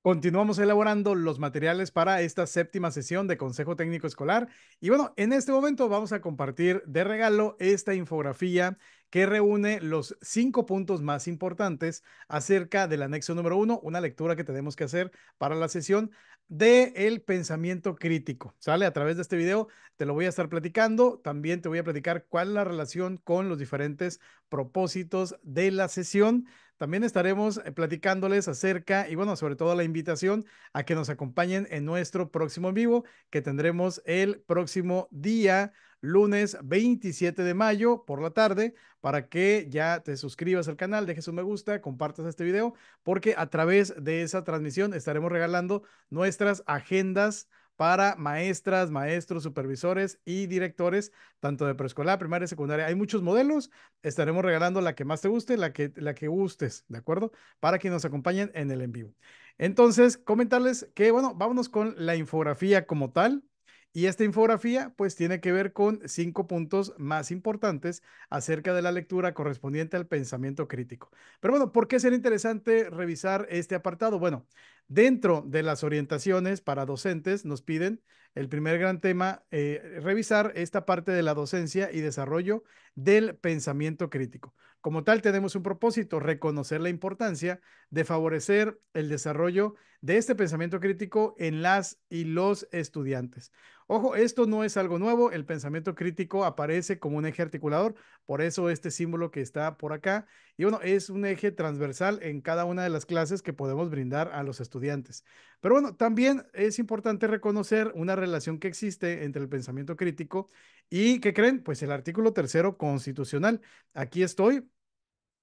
Continuamos elaborando los materiales para esta séptima sesión de Consejo Técnico Escolar. Y bueno, en este momento vamos a compartir de regalo esta infografía que reúne los cinco puntos más importantes acerca del anexo número uno, una lectura que tenemos que hacer para la sesión de el pensamiento crítico. ¿Sale? A través de este video te lo voy a estar platicando. También te voy a platicar cuál es la relación con los diferentes propósitos de la sesión. También estaremos eh, platicándoles acerca y bueno, sobre todo la invitación a que nos acompañen en nuestro próximo en vivo que tendremos el próximo día lunes 27 de mayo por la tarde para que ya te suscribas al canal, dejes un me gusta, compartas este video porque a través de esa transmisión estaremos regalando nuestras agendas para maestras, maestros, supervisores y directores, tanto de preescolar, primaria y secundaria. Hay muchos modelos, estaremos regalando la que más te guste, la que, la que gustes, ¿de acuerdo? Para que nos acompañen en el en vivo. Entonces, comentarles que, bueno, vámonos con la infografía como tal. Y esta infografía pues tiene que ver con cinco puntos más importantes acerca de la lectura correspondiente al pensamiento crítico. Pero bueno, ¿por qué será interesante revisar este apartado? Bueno, Dentro de las orientaciones para docentes nos piden el primer gran tema, eh, revisar esta parte de la docencia y desarrollo del pensamiento crítico. Como tal, tenemos un propósito, reconocer la importancia de favorecer el desarrollo de este pensamiento crítico en las y los estudiantes. Ojo, esto no es algo nuevo, el pensamiento crítico aparece como un eje articulador, por eso este símbolo que está por acá y bueno, es un eje transversal en cada una de las clases que podemos brindar a los estudiantes. Pero bueno, también es importante reconocer una relación que existe entre el pensamiento crítico y, ¿qué creen? Pues el artículo tercero constitucional. Aquí estoy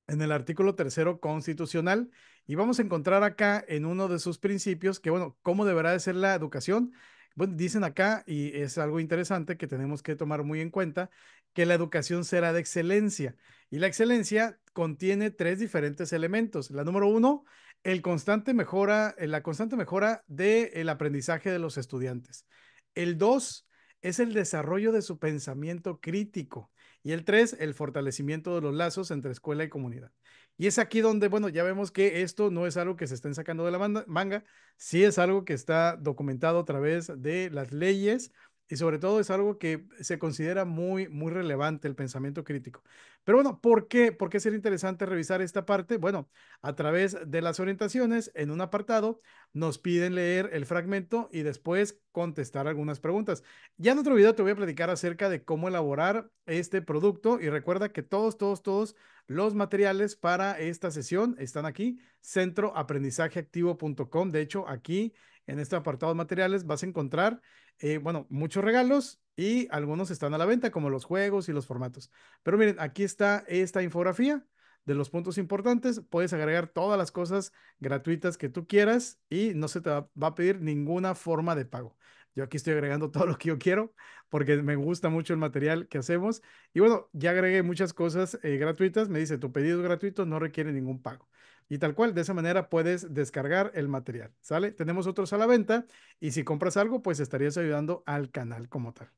en el artículo tercero constitucional y vamos a encontrar acá en uno de sus principios que, bueno, cómo deberá de ser la educación bueno, dicen acá, y es algo interesante que tenemos que tomar muy en cuenta, que la educación será de excelencia. Y la excelencia contiene tres diferentes elementos. La número uno, el constante mejora, eh, la constante mejora del aprendizaje de los estudiantes. El dos, es el desarrollo de su pensamiento crítico. Y el tres, el fortalecimiento de los lazos entre escuela y comunidad. Y es aquí donde, bueno, ya vemos que esto no es algo que se estén sacando de la manga, sí es algo que está documentado a través de las leyes y sobre todo es algo que se considera muy, muy relevante, el pensamiento crítico. Pero bueno, ¿por qué? ¿Por qué sería interesante revisar esta parte? Bueno, a través de las orientaciones, en un apartado, nos piden leer el fragmento y después contestar algunas preguntas. Ya en otro video te voy a platicar acerca de cómo elaborar este producto y recuerda que todos, todos, todos los materiales para esta sesión están aquí, centroaprendizajeactivo.com. De hecho, aquí en este apartado de materiales vas a encontrar, eh, bueno, muchos regalos y algunos están a la venta, como los juegos y los formatos. Pero miren, aquí está esta infografía de los puntos importantes. Puedes agregar todas las cosas gratuitas que tú quieras y no se te va a pedir ninguna forma de pago. Yo aquí estoy agregando todo lo que yo quiero porque me gusta mucho el material que hacemos. Y bueno, ya agregué muchas cosas eh, gratuitas. Me dice, tu pedido gratuito no requiere ningún pago. Y tal cual, de esa manera puedes descargar el material, ¿sale? Tenemos otros a la venta y si compras algo, pues estarías ayudando al canal como tal.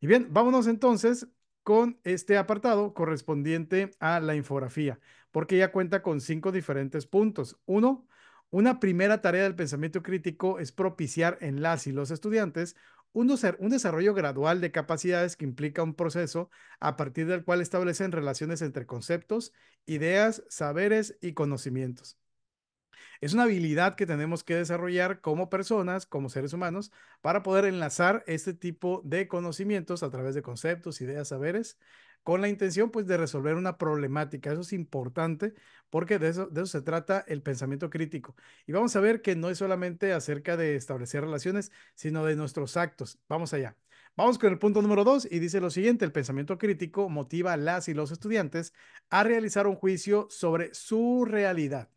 Y bien, vámonos entonces con este apartado correspondiente a la infografía, porque ya cuenta con cinco diferentes puntos. Uno, una primera tarea del pensamiento crítico es propiciar en las y los estudiantes un, desarrollo gradual de capacidades que implica un proceso a partir del cual establecen relaciones entre conceptos, ideas, saberes y conocimientos. Es una habilidad que tenemos que desarrollar como personas, como seres humanos, para poder enlazar este tipo de conocimientos a través de conceptos, ideas, saberes con la intención pues de resolver una problemática. Eso es importante porque de eso, de eso se trata el pensamiento crítico. Y vamos a ver que no es solamente acerca de establecer relaciones, sino de nuestros actos. Vamos allá. Vamos con el punto número dos y dice lo siguiente, el pensamiento crítico motiva a las y los estudiantes a realizar un juicio sobre su realidad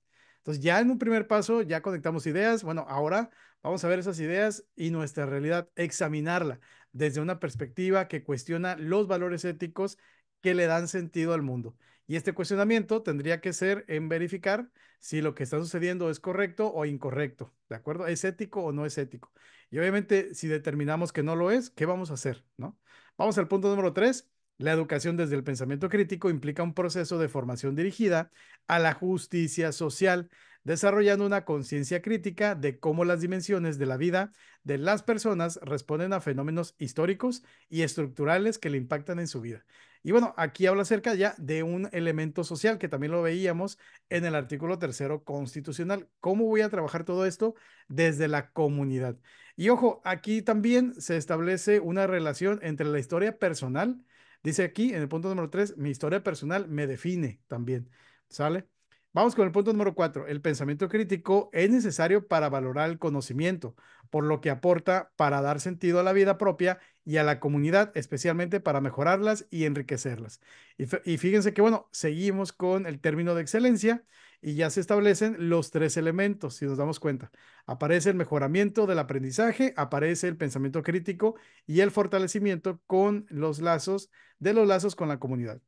entonces, ya en un primer paso, ya conectamos ideas. Bueno, ahora vamos a ver esas ideas y nuestra realidad, examinarla desde una perspectiva que cuestiona los valores éticos que le dan sentido al mundo. Y este cuestionamiento tendría que ser en verificar si lo que está sucediendo es correcto o incorrecto, ¿de acuerdo? ¿Es ético o no es ético? Y obviamente, si determinamos que no lo es, ¿qué vamos a hacer, no? Vamos al punto número tres, la educación desde el pensamiento crítico implica un proceso de formación dirigida a la justicia social, desarrollando una conciencia crítica de cómo las dimensiones de la vida de las personas responden a fenómenos históricos y estructurales que le impactan en su vida. Y bueno, aquí habla acerca ya de un elemento social que también lo veíamos en el artículo tercero constitucional. ¿Cómo voy a trabajar todo esto desde la comunidad? Y ojo, aquí también se establece una relación entre la historia personal, Dice aquí en el punto número 3, mi historia personal me define también, ¿sale? Vamos con el punto número cuatro. El pensamiento crítico es necesario para valorar el conocimiento, por lo que aporta para dar sentido a la vida propia y a la comunidad, especialmente para mejorarlas y enriquecerlas. Y, fíjense que, bueno, seguimos con el término de excelencia y ya se establecen los tres elementos, si nos damos cuenta. Aparece el mejoramiento del aprendizaje, aparece el pensamiento crítico y el fortalecimiento con los lazos, de los lazos con la comunidad.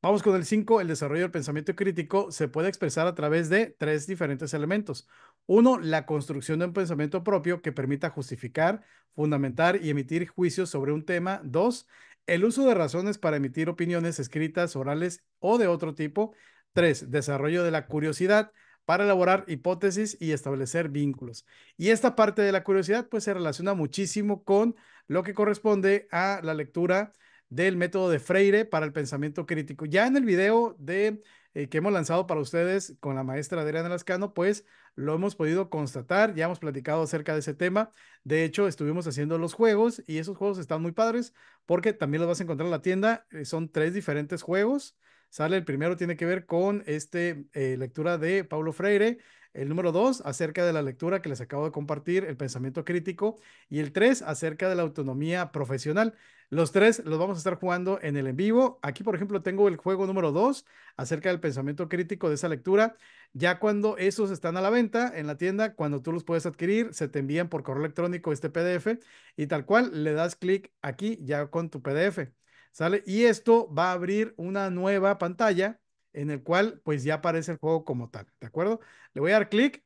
Vamos con el 5. El desarrollo del pensamiento crítico se puede expresar a través de tres diferentes elementos. Uno, la construcción de un pensamiento propio que permita justificar, fundamentar y emitir juicios sobre un tema. Dos, el uso de razones para emitir opiniones escritas, orales o de otro tipo. Tres, desarrollo de la curiosidad para elaborar hipótesis y establecer vínculos. Y esta parte de la curiosidad pues se relaciona muchísimo con lo que corresponde a la lectura del método de Freire para el pensamiento crítico. Ya en el video de, eh, que hemos lanzado para ustedes con la maestra Adriana Lascano, pues lo hemos podido constatar, ya hemos platicado acerca de ese tema. De hecho, estuvimos haciendo los juegos y esos juegos están muy padres porque también los vas a encontrar en la tienda. Eh, son tres diferentes juegos. Sale el primero, tiene que ver con este eh, lectura de Paulo Freire. El número dos, acerca de la lectura que les acabo de compartir, el pensamiento crítico. Y el tres, acerca de la autonomía profesional. Los tres los vamos a estar jugando en el en vivo. Aquí, por ejemplo, tengo el juego número dos, acerca del pensamiento crítico de esa lectura. Ya cuando esos están a la venta en la tienda, cuando tú los puedes adquirir, se te envían por correo electrónico este PDF y tal cual le das clic aquí ya con tu PDF. ¿Sale? Y esto va a abrir una nueva pantalla en el cual pues ya aparece el juego como tal, ¿de acuerdo? Le voy a dar clic.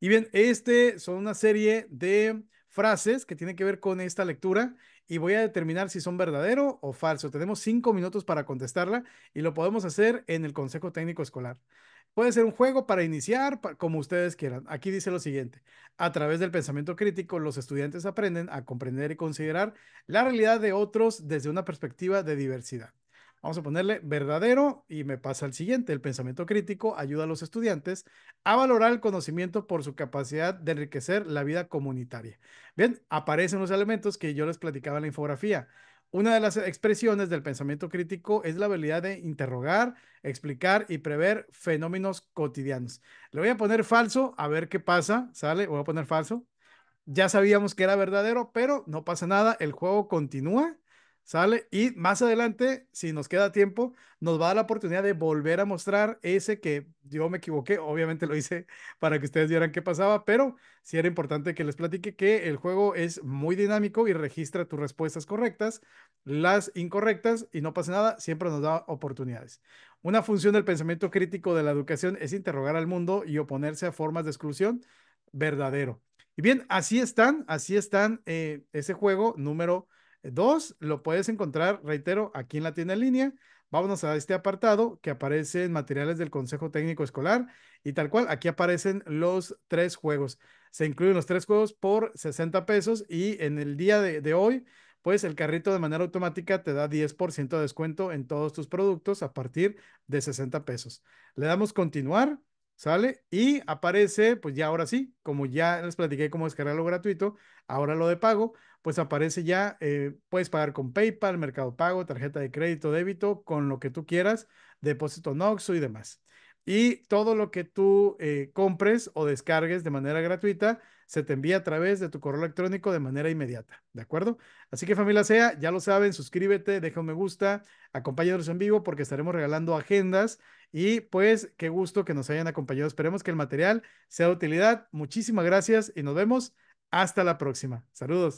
Y bien, este son una serie de frases que tienen que ver con esta lectura y voy a determinar si son verdadero o falso. Tenemos cinco minutos para contestarla y lo podemos hacer en el Consejo Técnico Escolar. Puede ser un juego para iniciar, como ustedes quieran. Aquí dice lo siguiente. A través del pensamiento crítico, los estudiantes aprenden a comprender y considerar la realidad de otros desde una perspectiva de diversidad. Vamos a ponerle verdadero y me pasa al siguiente. El pensamiento crítico ayuda a los estudiantes a valorar el conocimiento por su capacidad de enriquecer la vida comunitaria. Bien, aparecen los elementos que yo les platicaba en la infografía. Una de las expresiones del pensamiento crítico es la habilidad de interrogar, explicar y prever fenómenos cotidianos. Le voy a poner falso, a ver qué pasa, ¿sale? Voy a poner falso. Ya sabíamos que era verdadero, pero no pasa nada, el juego continúa ¿Sale? Y más adelante, si nos queda tiempo, nos va a dar la oportunidad de volver a mostrar ese que yo me equivoqué. Obviamente lo hice para que ustedes vieran qué pasaba, pero sí era importante que les platique que el juego es muy dinámico y registra tus respuestas correctas, las incorrectas y no pasa nada, siempre nos da oportunidades. Una función del pensamiento crítico de la educación es interrogar al mundo y oponerse a formas de exclusión verdadero. Y bien, así están, así están eh, ese juego número Dos, lo puedes encontrar, reitero, aquí en la tienda en línea. Vámonos a este apartado que aparece en materiales del Consejo Técnico Escolar y tal cual, aquí aparecen los tres juegos. Se incluyen los tres juegos por 60 pesos y en el día de, de hoy, pues el carrito de manera automática te da 10% de descuento en todos tus productos a partir de 60 pesos. Le damos continuar ¿sale? Y aparece, pues ya ahora sí, como ya les platiqué cómo descargarlo gratuito, ahora lo de pago, pues aparece ya, eh, puedes pagar con PayPal, Mercado Pago, tarjeta de crédito, débito, con lo que tú quieras, depósito Noxo y demás. Y todo lo que tú eh, compres o descargues de manera gratuita se te envía a través de tu correo electrónico de manera inmediata, ¿de acuerdo? Así que familia SEA, ya lo saben, suscríbete, deja un me gusta, acompáñanos en vivo porque estaremos regalando agendas y pues qué gusto que nos hayan acompañado. Esperemos que el material sea de utilidad. Muchísimas gracias y nos vemos hasta la próxima. Saludos.